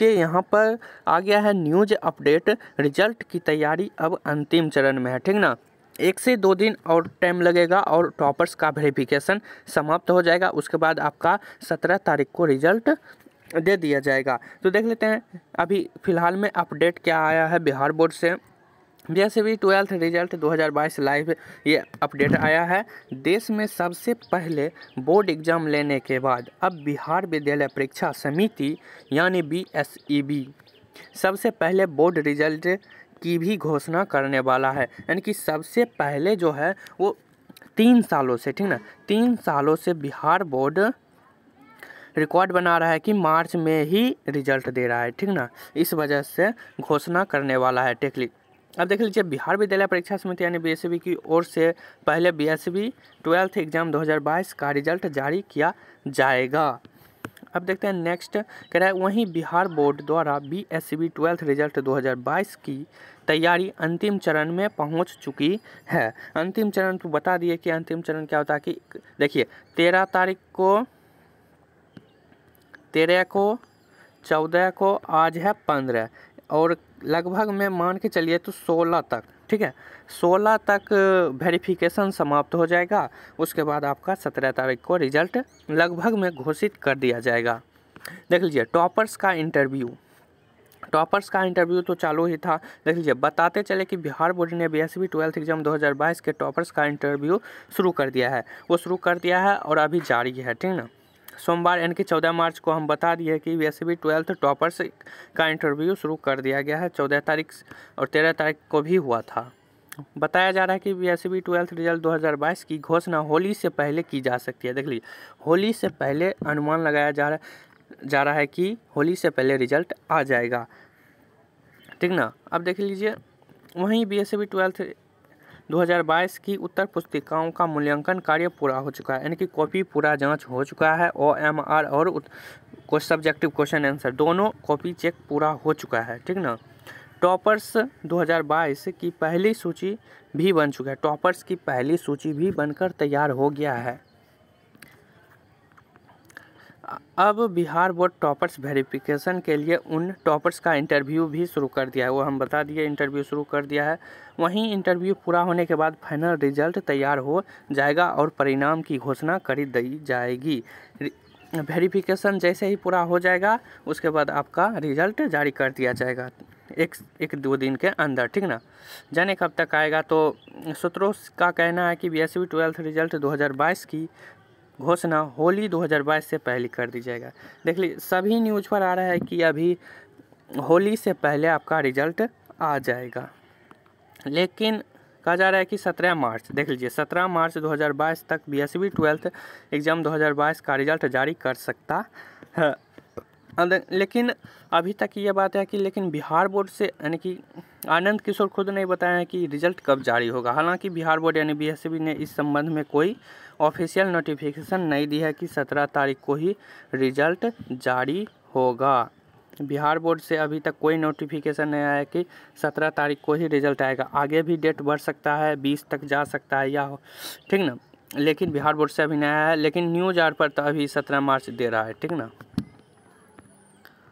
देखिए यहाँ पर आ गया है न्यूज अपडेट रिजल्ट की तैयारी अब अंतिम चरण में है ठीक ना एक से दो दिन और टाइम लगेगा और टॉपर्स का वेरिफिकेशन समाप्त हो जाएगा उसके बाद आपका सत्रह तारीख को रिजल्ट दे दिया जाएगा तो देख लेते हैं अभी फ़िलहाल में अपडेट क्या आया है बिहार बोर्ड से जैसे भी ट्वेल्थ रिजल्ट 2022 लाइव ये अपडेट आया है देश में सबसे पहले बोर्ड एग्जाम लेने के बाद अब बिहार विद्यालय परीक्षा समिति यानी बी सबसे पहले बोर्ड रिजल्ट की भी घोषणा करने वाला है यानी कि सबसे पहले जो है वो तीन सालों से ठीक ना तीन सालों से बिहार बोर्ड रिकॉर्ड बना रहा है कि मार्च में ही रिजल्ट दे रहा है ठीक ना इस वजह से घोषणा करने वाला है टेकली अब देख लीजिए बिहार विद्यालय परीक्षा समिति यानी बी e की ओर से पहले B S B twelfth exam 2022 का रिजल्ट जारी किया जाएगा अब देखते हैं नेक्स्ट कह रहा है वहीं बिहार बोर्ड द्वारा B S B twelfth result 2022 की तैयारी अंतिम चरण में पहुंच चुकी है अंतिम चरण तो बता दिए कि अंतिम चरण क्या होता है कि देखिए तेरह तारीख को तेरह को चौदह को आज है पंद्रह और लगभग मैं मान के चलिए तो 16 तक ठीक है 16 तक वेरिफिकेशन समाप्त हो जाएगा उसके बाद आपका 17 तारीख को रिजल्ट लगभग में घोषित कर दिया जाएगा देख लीजिए टॉपर्स का इंटरव्यू टॉपर्स का इंटरव्यू तो चालू ही था देख लीजिए बताते चले कि बिहार बोर्ड ने B S C twelfth exam 2022 के टॉपर्स का इंटरव्यू शुरू कर दिया है वो शुरू कर दिया है और अभी जारी है ठीक ना सोमवार यानी कि चौदह मार्च को हम बता दिए कि वी ट्वेल्थ टॉपर्स का इंटरव्यू शुरू कर दिया गया है चौदह तारीख और तेरह तारीख को भी हुआ था बताया जा रहा है कि B S B twelfth result 2022 की घोषणा होली से पहले की जा सकती है देख लीजिए होली से पहले अनुमान लगाया जा रहा जा रहा है कि होली से पहले रिजल्ट आ जाएगा ठीक ना अब देख लीजिए वहीं बी एस बी ट्वेल्थ 2022 की उत्तर पुस्तिकाओं का मूल्यांकन कार्य पूरा हो चुका है यानी कि कॉपी पूरा जांच हो चुका है ओ एम आर और सब्जेक्टिव क्वेश्चन आंसर दोनों कॉपी चेक पूरा हो चुका है ठीक ना टॉपर्स 2022 की पहली सूची भी बन चुका है टॉपर्स की पहली सूची भी बनकर तैयार हो गया है अब बिहार बोर्ड टॉपर्स वेरिफिकेशन के लिए उन टॉपर्स का इंटरव्यू भी शुरू कर दिया है वो हम बता दिए इंटरव्यू शुरू कर दिया है वहीं इंटरव्यू पूरा होने के बाद फाइनल रिजल्ट तैयार हो जाएगा और परिणाम की घोषणा कर दी जाएगी वेरिफिकेशन जैसे ही पूरा हो जाएगा उसके बाद आपका रिजल्ट जारी कर दिया जाएगा एक एक दो दिन के अंदर ठीक ना जाने कब तक आएगा तो सूत्रों का कहना है कि B S e twelfth result 2022 की घोषणा होली 2022 से पहले कर दी जाएगा देख ली सभी न्यूज़ पर आ रहा है कि अभी होली से पहले आपका रिजल्ट आ जाएगा लेकिन कहा जा रहा है कि 17 मार्च देख लीजिए 17 मार्च 2022 तक B S C twelfth exam 2022 का रिजल्ट जारी कर सकता है लेकिन अभी तक ये बात है कि लेकिन बिहार बोर्ड से यानी कि आनंद किशोर खुद ने बताया है कि रिजल्ट कब जारी होगा हालांकि बिहार बोर्ड यानी बी ने इस संबंध में कोई ऑफिशियल नोटिफिकेशन नहीं दी है कि 17 तारीख को ही रिजल्ट जारी होगा बिहार बोर्ड से अभी तक कोई नोटिफिकेशन नहीं आया कि 17 तारीख को ही रिजल्ट आएगा आगे भी डेट बढ़ सकता है बीस तक जा सकता है या हो ठीक ना लेकिन बिहार बोर्ड से अभी नहीं आया है लेकिन न्यूज़ आर पर तो अभी सत्रह मार्च दे रहा है ठीक ना